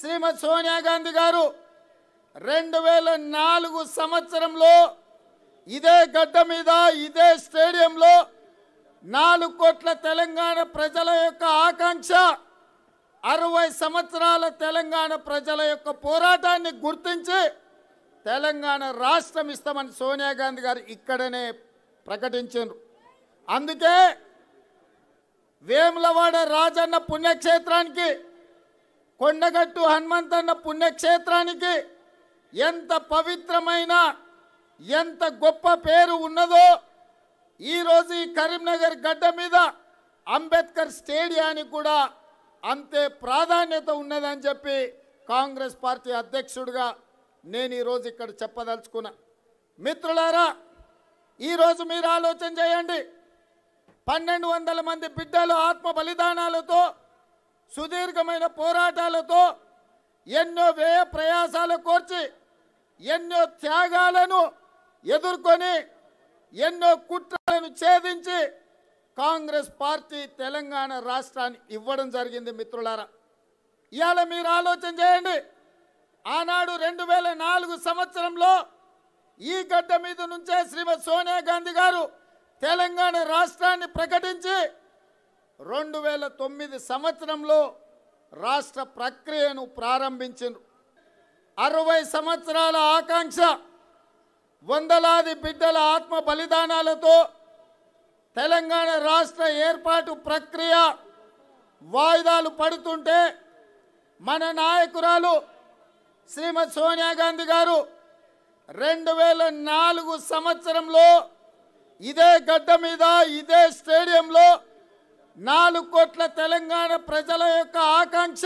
శ్రీమతి సోనియా గాంధీ గారు రెండు వేల నాలుగు సంవత్సరంలో ఇదే గడ్డ మీద ఇదే స్టేడియంలో నాలుగు కోట్ల తెలంగాణ ప్రజల యొక్క ఆకాంక్ష అరవై సంవత్సరాల తెలంగాణ ప్రజల యొక్క పోరాటాన్ని గుర్తించి తెలంగాణ రాష్ట్రం ఇస్తామని సోనియా గాంధీ గారు ఇక్కడనే ప్రకటించారు అందుకే వేములవాడ రాజన్న పుణ్యక్షేత్రానికి కొండగట్టు హనుమంతన్న పుణ్యక్షేత్రానికి ఎంత పవిత్రమైన ఎంత గొప్ప పేరు ఉన్నదో ఈరోజు ఈ కరీంనగర్ గడ్డ మీద అంబేద్కర్ స్టేడియానికి కూడా అంతే ప్రాధాన్యత ఉన్నదని చెప్పి కాంగ్రెస్ పార్టీ అధ్యక్షుడిగా నేను ఈరోజు ఇక్కడ చెప్పదలుచుకున్నా మిత్రులారా ఈరోజు మీరు ఆలోచన చేయండి పన్నెండు వందల మంది బిడ్డలు ఆత్మ బలిదానాలతో సుదీర్ఘమైన పోరాటాలతో ఎన్నో వ్యయ ప్రయాసాలు కోర్చి ఎన్నో త్యాగాలను ఎదుర్కొని ఎన్నో కుట్రలను ఛేదించి కాంగ్రెస్ పార్టీ తెలంగాణ రాష్ట్రాన్ని ఇవ్వడం జరిగింది మిత్రులారా ఇవాళ మీరు ఆలోచన చేయండి ఆనాడు రెండు వేల నాలుగు సంవత్సరంలో ఈ గడ్డ మీద నుంచే శ్రీమతి సోనియా గాంధీ గారు తెలంగాణ రాష్ట్రాన్ని ప్రకటించి రెండు వేల తొమ్మిది సంవత్సరంలో రాష్ట్ర ప్రక్రియను ప్రారంభించారు అరవై సంవత్సరాల ఆకాంక్ష వందలాది బిడ్డల ఆత్మ బలిదానాలతో తెలంగాణ రాష్ట్ర ఏర్పాటు ప్రక్రియ వాయిదాలు పడుతుంటే మన నాయకురాలు శ్రీమతి సోనియా గాంధీ గారు రెండు వేల నాలుగు సంవత్సరంలో ఇదే గడ్డ మీద ఇదే స్టేడియంలో నాలుగు కోట్ల తెలంగాణ ప్రజల యొక్క ఆకాంక్ష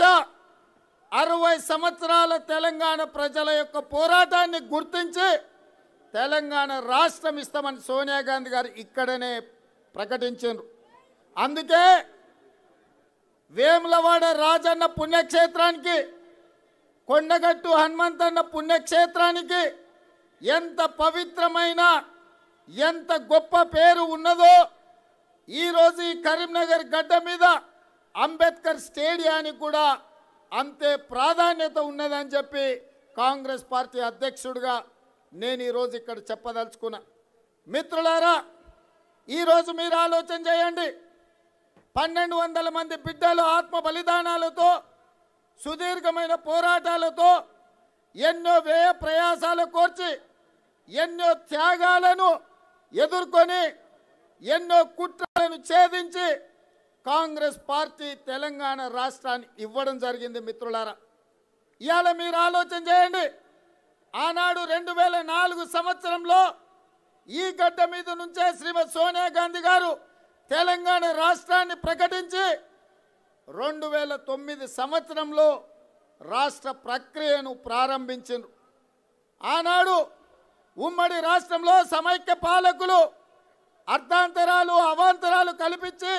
అరవై సంవత్సరాల తెలంగాణ ప్రజల యొక్క పోరాటాన్ని గుర్తించి తెలంగాణ రాష్ట్రం ఇస్తామని సోనియా గాంధీ గారు ఇక్కడనే ప్రకటించారు అందుకే వేములవాడ రాజన్న పుణ్యక్షేత్రానికి కొండగట్టు హనుమంతన్న పుణ్యక్షేత్రానికి ఎంత పవిత్రమైన ఎంత గొప్ప పేరు ఉన్నదో ఈరోజు ఈ కరీంనగర్ గడ్డ మీద అంబేద్కర్ స్టేడియానికి కూడా అంతే ప్రాధాన్యత ఉన్నదని చెప్పి కాంగ్రెస్ పార్టీ అధ్యక్షుడిగా నేను ఈరోజు ఇక్కడ చెప్పదలుచుకున్నా మిత్రులారా ఈరోజు మీరు ఆలోచన చేయండి పన్నెండు వందల మంది బిడ్డలు ఆత్మ బలిదానాలతో సుదీర్ఘమైన పోరాటాలతో ఎన్నో వ్యయ ప్రయాసాలు కోర్చి ఎన్నో త్యాగాలను ఎదుర్కొని ఎన్నో కుట్రలను ఛేదించి కాంగ్రెస్ పార్టీ తెలంగాణ రాష్ట్రాన్ని ఇవ్వడం జరిగింది మిత్రులారా ఇవాళ మీరు ఆలోచన చేయండి ఆనాడు రెండు వేల నాలుగు సంవత్సరంలో ఈ గడ్డ మీద నుంచే శ్రీమతి సోనియా గాంధీ గారు తెలంగాణ రాష్ట్రాన్ని ప్రకటించి రెండు వేల తొమ్మిది సంవత్సరంలో రాష్ట్ర ప్రక్రియను ప్రారంభించారు ఆనాడు ఉమ్మడి రాష్ట్రంలో సమైక్య పాలకులు అర్థాంతరాలు అవాంతరాలు కల్పించి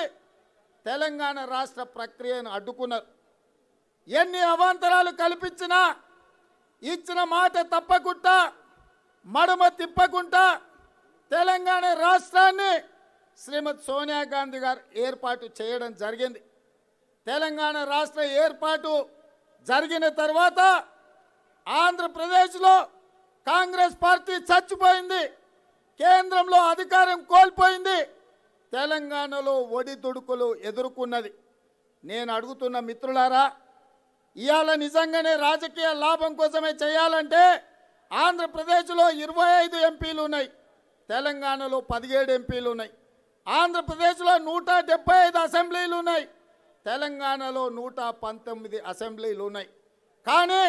తెలంగాణ రాష్ట్ర ప్రక్రియను అడ్డుకున్నారు ఎన్ని అవాంతరాలు కల్పించినా ఇచ్చిన మాట తప్పకుండా మడమ తిప్పకుండా తెలంగాణ రాష్ట్రాన్ని శ్రీమతి సోనియా గాంధీ గారు ఏర్పాటు చేయడం జరిగింది తెలంగాణ రాష్ట్ర ఏర్పాటు జరిగిన తర్వాత ఆంధ్రప్రదేశ్లో కాంగ్రెస్ పార్టీ చచ్చిపోయింది కేంద్రంలో అధికారం కోల్పోయింది తెలంగాణలో ఒడిదుడుకులు ఎదుర్కొన్నది నేను అడుగుతున్న మిత్రులారా ఇవాళ నిజంగానే రాజకీయ లాభం కోసమే చేయాలంటే ఆంధ్రప్రదేశ్లో ఇరవై ఐదు ఎంపీలు ఉన్నాయి తెలంగాణలో పదిహేడు ఎంపీలు ఉన్నాయి ఆంధ్రప్రదేశ్లో నూట డెబ్బై ఐదు అసెంబ్లీలు ఉన్నాయి తెలంగాణలో నూట పంతొమ్మిది అసెంబ్లీలు ఉన్నాయి కానీ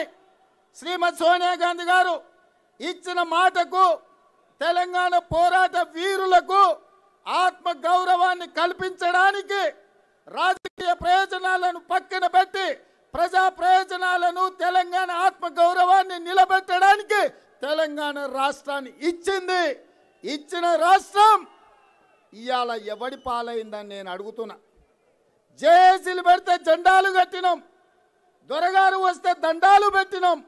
శ్రీమతి సోనియా గాంధీ గారు ఇచ్చిన మాటకు తెలంగాణ పోరాట వీరులకు ఆత్మ గౌరవాన్ని కల్పించడానికి రాజకీయ ప్రయోజనాలను పక్కన పెట్టి ప్రజా ప్రయోజనాలను తెలంగాణ ఆత్మ గౌరవాన్ని నిలబెట్టడానికి తెలంగాణ రాష్ట్రాన్ని ఇచ్చింది ఇచ్చిన రాష్ట్రం ఇవాళ ఎవడి పాలైందని నేను అడుగుతున్నా జేఏసీలు పెడితే జెండాలు కట్టినాం దొరగారు వస్తే దండాలు పెట్టినాం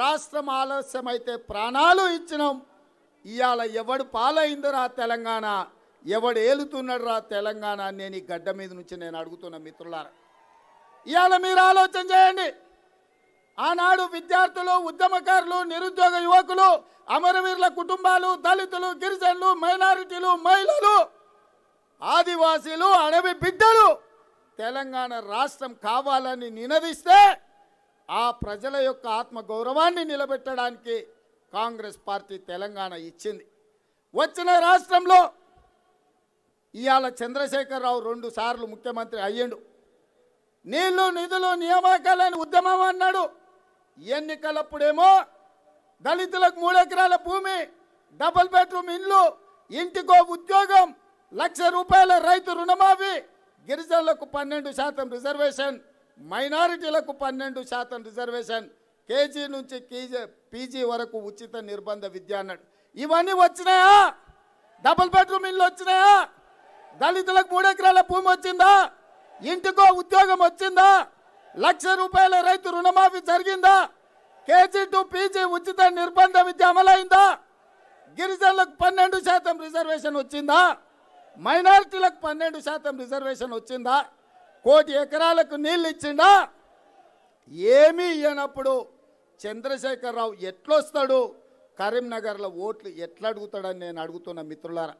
రాష్ట్రం ఆలస్యమైతే ప్రాణాలు ఇచ్చినాం ఇవాళ ఎవడు పాలైందరా తెలంగాణ ఎవడు ఏలుతున్నాడు రా తెలంగాణ నేను ఈ గడ్డ మీద నుంచి నేను అడుగుతున్న మిత్రులారా ఇవాళ మీరు ఆలోచన చేయండి ఆనాడు విద్యార్థులు ఉద్యమకారులు నిరుద్యోగ యువకులు అమరవీరుల కుటుంబాలు దళితులు గిరిజనులు మైనారిటీలు మహిళలు ఆదివాసీలు అడవి బిడ్డలు తెలంగాణ రాష్ట్రం కావాలని నినదిస్తే ఆ ప్రజల యొక్క ఆత్మగౌరవాన్ని నిలబెట్టడానికి కాంగ్రెస్ పార్టీ తెలంగాణ ఇచ్చింది వచ్చిన రాష్ట్రంలో ఇవాళ చంద్రశేఖరరావు రెండు సార్లు ముఖ్యమంత్రి అయ్యిండు నీళ్లు నిధులు నియామకాలని ఉద్యమం అన్నాడు ఎన్నికలప్పుడేమో దళితులకు మూడెకరాల భూమి డబుల్ బెడ్రూమ్ ఇండ్లు ఇంటికో ఉద్యోగం లక్ష రూపాయల రైతు రుణమాఫీ గిరిజనులకు పన్నెండు శాతం రిజర్వేషన్ మైనారిటీలకు పన్నెండు శాతం రిజర్వేషన్ కేజీ నుంచి కేజీ పీజీ వరకు ఉచిత నిర్బంధ విద్య అన్నాడు ఇవన్నీ వచ్చినాయా డబుల్ బెడ్రూమ్ ఇల్లు వచ్చినాయా దళితులకు మూడెకరాల భూమి వచ్చిందా ఇంటికో ఉద్యోగం వచ్చిందా లక్ష రూపాయల రైతు రుణమాఫీ జరిగిందా కేజీ టు పీజీ ఉచిత నిర్బంధ విద్య అమలైందా గిరిజనులకు పన్నెండు శాతం రిజర్వేషన్ వచ్చిందా మైనారిటీలకు పన్నెండు శాతం రిజర్వేషన్ వచ్చిందా కోటి ఎకరాలకు నీళ్ళు ఇచ్చిందా ఏమీ ఇవ్వనప్పుడు చంద్రశేఖరరావు ఎట్లొస్తాడు కరీంనగర్లో ఓట్లు ఎట్లా అడుగుతాడని నేను అడుగుతున్న మిత్రులారా